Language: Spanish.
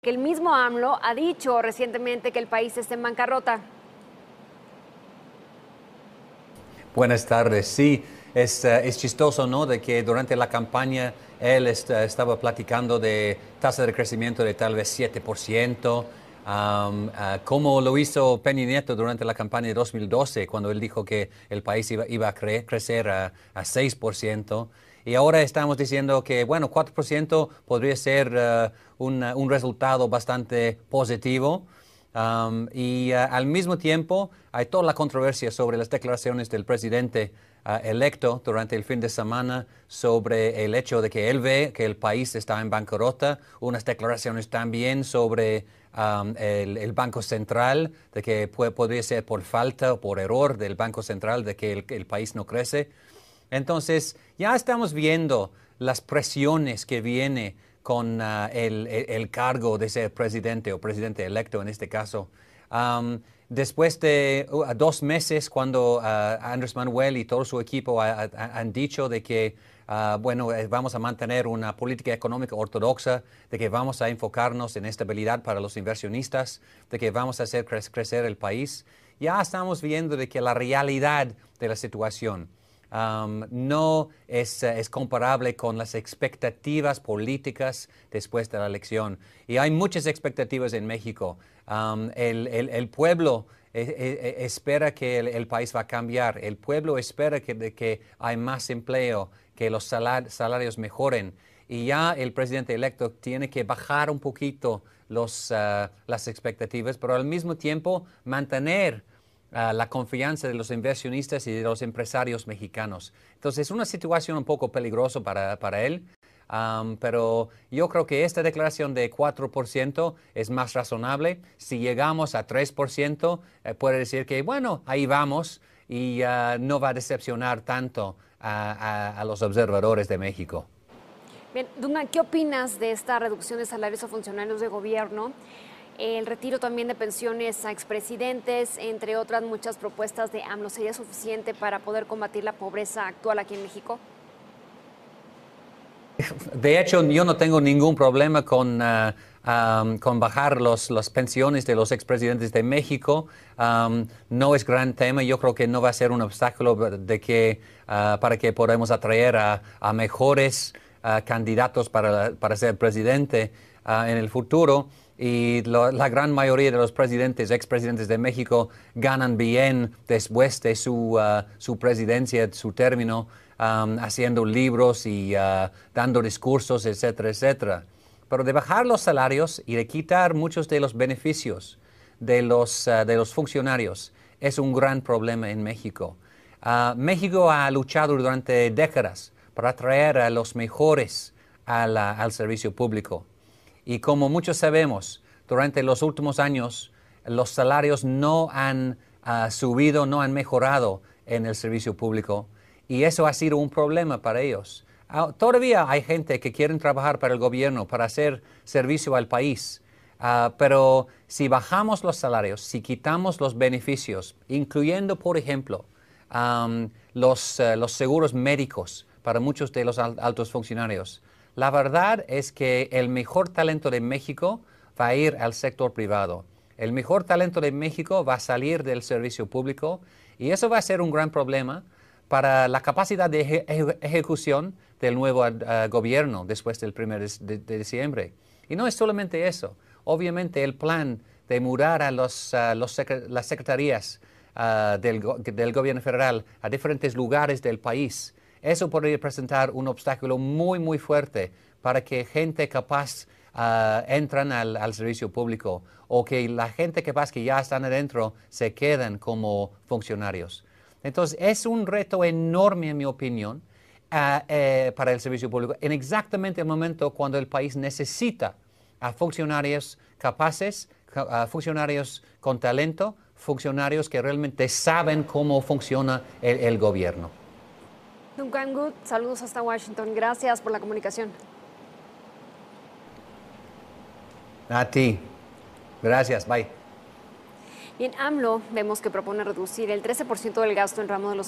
que el mismo AMLO ha dicho recientemente que el país está en bancarrota. Buenas tardes, sí. Es, eh, es, chistoso, ¿no? De que durante la campaña él estaba platicando de tasa de crecimiento de tal vez 7%, eh, como lo hizo Peña Nieto durante la campaña de 2012, cuando él dijo que el país iba, a crecer a, a 6%. Y ahora estamos diciendo que, bueno, 4% podría ser eh, un, resultado bastante positivo. y eh, al mismo tiempo hay toda la controversia sobre las declaraciones del presidente eh, electo durante el fin de semana sobre el hecho de que él ve que el país está en bancarrota, unas declaraciones también sobre el, Banco Central, de que puede, podría ser por falta o por error del Banco Central, de que el, el país no crece. Entonces, ya estamos viendo las presiones que viene con ah, el, cargo de ser presidente o presidente electo en este caso. después de uh, dos meses, cuando ah, Andrés Manuel y todo su equipo han dicho de que, ah, bueno, eh, vamos a mantener una política económica ortodoxa, de que vamos a enfocarnos en estabilidad para los inversionistas, de que vamos a hacer crecer el país, ya estamos viendo de que la realidad de la situación no eh, es, comparable con las expectativas políticas después de la elección. Y hay muchas expectativas en México. el, pueblo eh, eh, espera que el, país va a cambiar. El pueblo espera que, que hay más empleo, que los salarios mejoren y ya el presidente electo tiene que bajar un poquito las expectativas, pero al mismo tiempo mantener la confianza de los inversionistas y de los empresarios mexicanos. Entonces, es una situación un poco peligrosa para, para él. pero yo creo que esta declaración de 4% es más razonable. Si llegamos a 3%, eh, puede decir que, bueno, ahí vamos y ah, no va a decepcionar tanto a, los observadores de México. Bien, ¿qué opinas de esta reducción de salarios a funcionarios de gobierno? el retiro también de pensiones a expresidentes, entre otras muchas propuestas de AMLO. ¿Sería suficiente para poder combatir la pobreza actual aquí en México? De hecho, yo no tengo ningún problema con, ah, con bajar las pensiones de los expresidentes de México. no es gran tema. Yo creo que no va a ser un obstáculo de que, ah, para que podamos atraer a, mejores ah, candidatos para, para ser presidente. Ah, en el futuro y la gran mayoría de los presidentes, expresidentes de México, ganan bien después de su, ah, su presidencia, su término, haciendo libros y ah, dando discursos, etcétera, etcétera. Pero de bajar los salarios y de quitar muchos de los beneficios de los, de los funcionarios es un gran problema en México. México ha luchado durante décadas para atraer a los mejores al servicio público. Y como muchos sabemos, durante los últimos años los salarios no han ah, subido, no han mejorado en el servicio público y eso ha sido un problema para ellos. Ah, todavía hay gente que quiere trabajar para el gobierno, para hacer servicio al país, ah, pero si bajamos los salarios, si quitamos los beneficios, incluyendo, por ejemplo, eh, los seguros médicos para muchos de los altos funcionarios, la verdad es que el mejor talento de México va a ir al sector privado. El mejor talento de México va a salir del servicio público y eso va a ser un gran problema para la capacidad de ejecución del nuevo ah, gobierno después del 1 de, diciembre. Y no es solamente eso. Obviamente el plan de mudar a ah, las secretarías ah, del gobierno federal a diferentes lugares del país eso podría presentar un obstáculo muy, muy fuerte para que gente capaz ah, entre al, servicio público o que la gente capaz que ya están adentro se queden como funcionarios. Entonces, es un reto enorme, en mi opinión, ah, eh, para el servicio público, en exactamente el momento cuando el país necesita a funcionarios capaces, funcionarios con talento, funcionarios que realmente saben cómo funciona el gobierno. Duncan Good, saludos hasta Washington. Gracias por la comunicación. A ti. Gracias, bye. Y en AMLO vemos que propone reducir el 13% del gasto en ramo de los